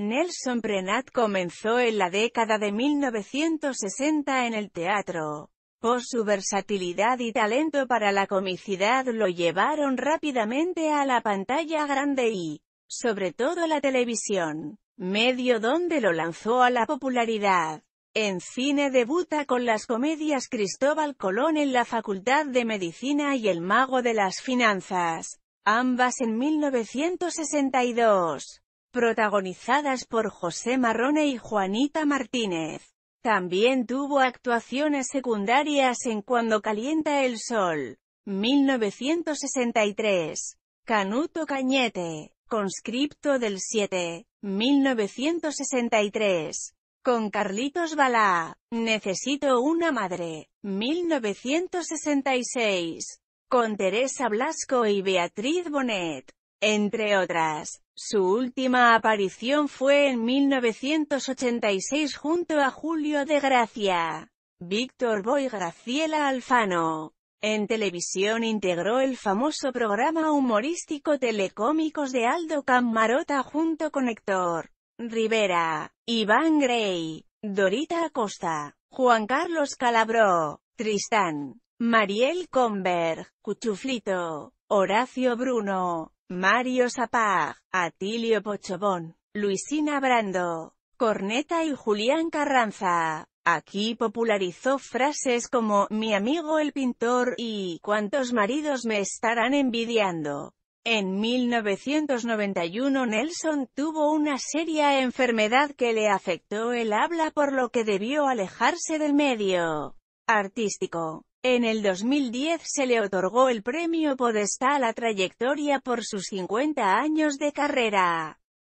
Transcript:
Nelson Prenat comenzó en la década de 1960 en el teatro. Por su versatilidad y talento para la comicidad lo llevaron rápidamente a la pantalla grande y, sobre todo la televisión, medio donde lo lanzó a la popularidad. En cine debuta con las comedias Cristóbal Colón en la Facultad de Medicina y El Mago de las Finanzas, ambas en 1962 protagonizadas por José Marrone y Juanita Martínez. También tuvo actuaciones secundarias en Cuando calienta el sol, 1963, Canuto Cañete, conscripto del 7, 1963, con Carlitos Balá, Necesito una madre, 1966, con Teresa Blasco y Beatriz Bonet, entre otras. Su última aparición fue en 1986 junto a Julio de Gracia, Víctor Boy Graciela Alfano. En televisión integró el famoso programa humorístico Telecómicos de Aldo Camarota junto con Héctor Rivera, Iván Grey, Dorita Acosta, Juan Carlos Calabró, Tristán, Mariel Conberg, Cuchuflito, Horacio Bruno, Mario Sapag, Atilio Pochobón, Luisina Brando, Corneta y Julián Carranza. Aquí popularizó frases como «mi amigo el pintor» y «cuántos maridos me estarán envidiando». En 1991 Nelson tuvo una seria enfermedad que le afectó el habla por lo que debió alejarse del medio artístico. En el 2010 se le otorgó el premio Podestá a la trayectoria por sus 50 años de carrera.